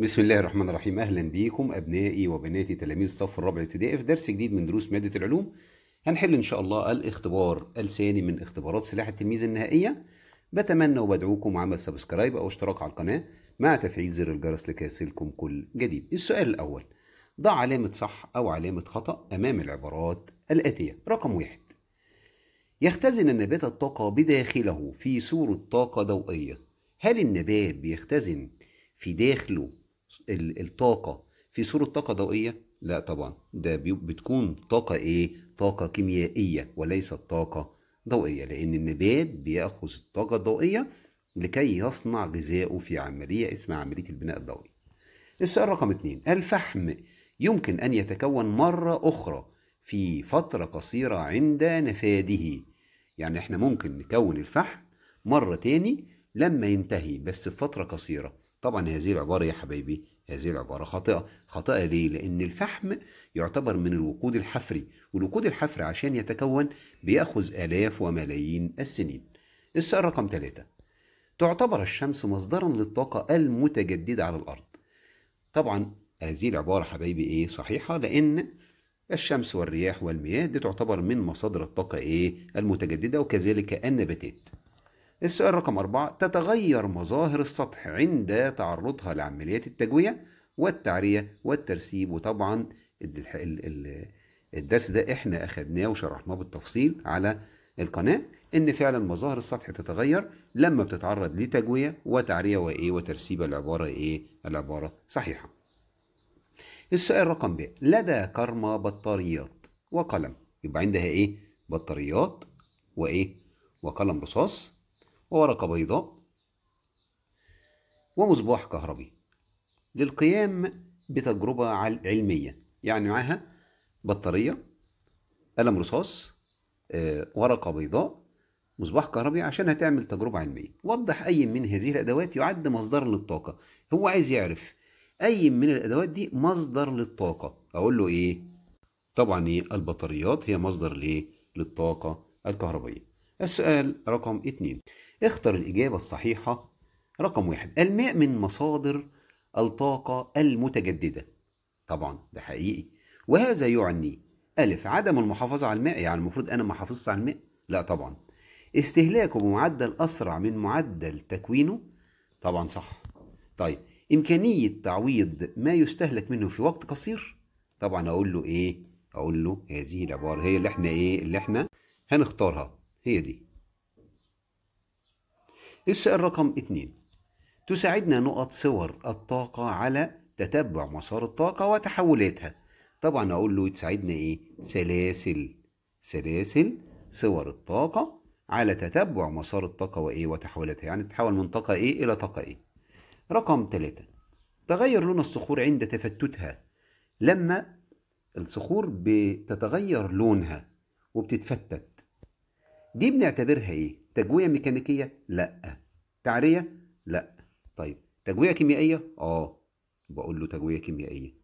بسم الله الرحمن الرحيم اهلا بيكم ابنائي وبناتي تلاميذ الصف الرابع ابتدائي في درس جديد من دروس ماده العلوم هنحل ان شاء الله الاختبار الثاني من اختبارات سلاح التلميذ النهائيه بتمنى وبدعوكم عمل سبسكرايب او اشتراك على القناه مع تفعيل زر الجرس لكي يصلكم كل جديد السؤال الاول ضع علامه صح او علامه خطا امام العبارات الاتيه رقم واحد يختزن النبات الطاقه بداخله في صوره طاقه ضوئيه هل النبات بيختزن في داخله الطاقة في صورة طاقة ضوئية؟ لا طبعا ده بتكون طاقة إيه؟ طاقة كيميائية وليست طاقة ضوئية لأن النبات بيأخذ الطاقة الضوئية لكي يصنع غذائه في عملية اسمها عملية البناء الضوئي. السؤال رقم اتنين الفحم يمكن أن يتكون مرة أخرى في فترة قصيرة عند نفاده يعني احنا ممكن نكون الفحم مرة تاني لما ينتهي بس في فترة قصيرة طبعا هذه العبارة يا حبايبي هذه العبارة خاطئة خاطئة ليه؟ لأن الفحم يعتبر من الوقود الحفري والوقود الحفري عشان يتكون بيأخذ آلاف وملايين السنين السؤال رقم ثلاثة تعتبر الشمس مصدرا للطاقة المتجددة على الأرض طبعا هذه العبارة حبايبي إيه صحيحة لأن الشمس والرياح والمياه دي تعتبر من مصادر الطاقة إيه المتجددة وكذلك النباتات السؤال رقم أربعة تتغير مظاهر السطح عند تعرضها لعمليات التجوية والتعرية والترسيب وطبعا الدرس ده احنا أخدناه وشرحناه بالتفصيل على القناة إن فعلا مظاهر السطح تتغير لما بتتعرض لتجوية وتعرية وإيه وترسيب العبارة إيه العبارة صحيحة السؤال رقم ب لدى كرمة بطاريات وقلم يبقى عندها إيه بطاريات وإيه وقلم رصاص وورقة بيضاء ومصباح كهربي للقيام بتجربة علمية يعني معاها بطارية قلم رصاص آه، ورقة بيضاء مصباح كهربي عشان هتعمل تجربة علمية وضح أي من هذه الأدوات يعد مصدرا للطاقة هو عايز يعرف أي من الأدوات دي مصدر للطاقة أقول له إيه؟ طبعا إيه البطاريات هي مصدر ليه للطاقة الكهربائية السؤال رقم اتنين اختر الإجابة الصحيحة رقم واحد الماء من مصادر الطاقة المتجددة طبعا ده حقيقي وهذا يعني ألف عدم المحافظة على الماء يعني المفروض أنا ما حافظش على الماء لا طبعا استهلاكه بمعدل أسرع من معدل تكوينه طبعا صح طيب إمكانية تعويض ما يستهلك منه في وقت قصير طبعا أقول له إيه أقول له هذه العبارة هي اللي إحنا إيه اللي إحنا هنختارها هي دي السؤال رقم اتنين تساعدنا نقط صور الطاقة على تتبع مسار الطاقة وتحولاتها طبعا أقول له تساعدنا إيه سلاسل سلاسل صور الطاقة على تتبع مسار الطاقة وإيه وتحولاتها يعني تتحول من طاقة إيه إلى طاقة إيه رقم ثلاثة تغير لون الصخور عند تفتتها لما الصخور بتتغير لونها وبتتفتت دي بنعتبرها ايه تجوية ميكانيكيه لا تعريه لا طيب تجوية كيميائيه اه بقول له تجوية كيميائيه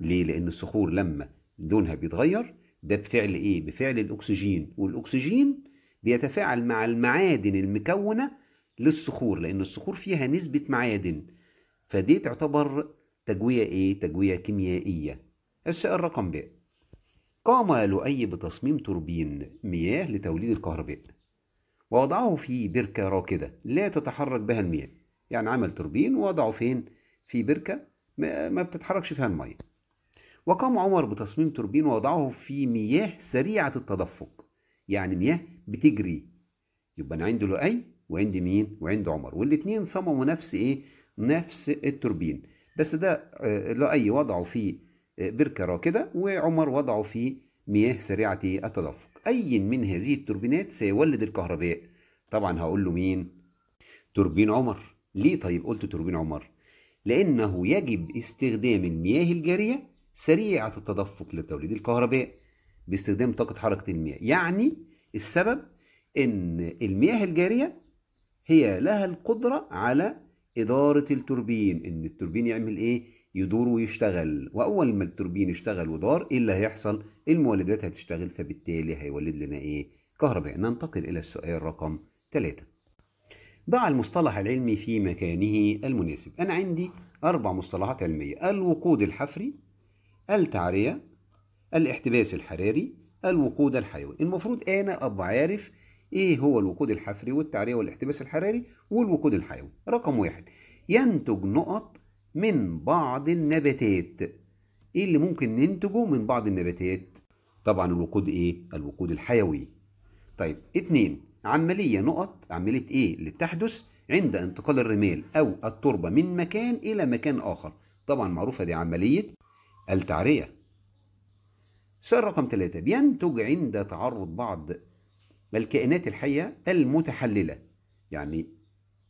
ليه لان الصخور لما لونها بيتغير ده بفعل ايه بفعل الاكسجين والاكسجين بيتفاعل مع المعادن المكونه للصخور لان الصخور فيها نسبه معادن فدي تعتبر تجويه ايه تجويه كيميائيه السؤال رقم ب قام لؤي بتصميم توربين مياه لتوليد الكهرباء ووضعه في بركة راكدة لا تتحرك بها المياه يعني عمل توربين ووضعه فين؟ في بركة ما بتتحركش فيها المية وقام عمر بتصميم توربين ووضعه في مياه سريعة التدفق يعني مياه بتجري يبقى أنا عندي لؤي وعندي مين؟ وعنده عمر والاتنين صمموا نفس إيه؟ نفس التوربين بس ده آه، لؤي وضعه في آه، بركة راكدة وعمر وضعه في مياه سريعة التدفق أي من هذه التوربينات سيولد الكهرباء طبعا هقول له مين توربين عمر ليه طيب قلت توربين عمر لأنه يجب استخدام المياه الجارية سريعة التدفق لتوليد الكهرباء باستخدام طاقة حركة المياه يعني السبب إن المياه الجارية هي لها القدرة على إدارة التوربين إن التوربين يعمل إيه يدور ويشتغل واول ما التوربين اشتغل ودار ايه اللي هيحصل المولدات هتشتغل فبالتالي هيولد لنا ايه كهرباء ننتقل الى السؤال رقم 3 ضع المصطلح العلمي في مكانه المناسب انا عندي اربع مصطلحات علميه الوقود الحفري التعريه الاحتباس الحراري الوقود الحيوي المفروض انا ابقى عارف ايه هو الوقود الحفري والتعريه والاحتباس الحراري والوقود الحيوي رقم واحد ينتج نقط من بعض النباتات ايه اللي ممكن ننتجه من بعض النباتات طبعا الوقود ايه الوقود الحيوي طيب اتنين عملية نقط عملية ايه اللي بتحدث عند انتقال الرمال او التربة من مكان الى مكان اخر طبعا معروفة دي عملية التعرية سؤال رقم ثلاثة بينتج عند تعرض بعض الكائنات الحية المتحللة يعني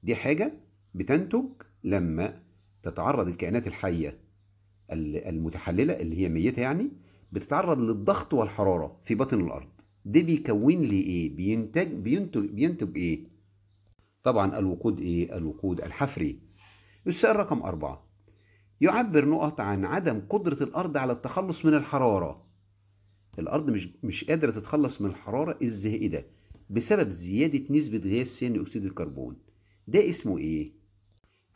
دي حاجة بتنتج لما تتعرض الكائنات الحية المتحللة اللي هي ميتة يعني بتتعرض للضغط والحرارة في بطن الأرض ده بيكون لي إيه؟ بينتج بينتج بينتج إيه؟ طبعا الوقود إيه؟ الوقود الحفري السؤال رقم أربعة يعبر نقط عن عدم قدرة الأرض على التخلص من الحرارة الأرض مش مش قادرة تتخلص من الحرارة الزائدة بسبب زيادة نسبة غاز ثاني أكسيد الكربون ده اسمه إيه؟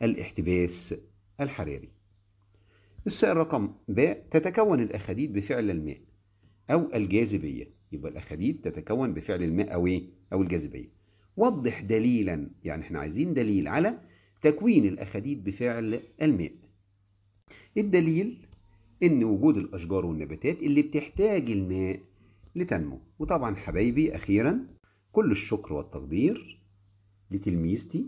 الاحتباس الحراري السؤال رقم ب تتكون الأخاديد بفعل الماء أو الجاذبية يبقى الأخاديد تتكون بفعل الماء أو إيه؟ أو الجاذبية وضح دليلا يعني احنا عايزين دليل على تكوين الأخاديد بفعل الماء الدليل إن وجود الأشجار والنباتات اللي بتحتاج الماء لتنمو وطبعا حبايبي أخيرا كل الشكر والتقدير لتلميذتي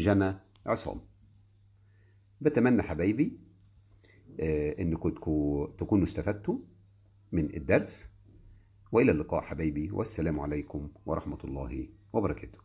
جنى عصام بتمنى حبايبي آه، انكم تكونوا استفدتوا من الدرس والى اللقاء حبايبي والسلام عليكم ورحمه الله وبركاته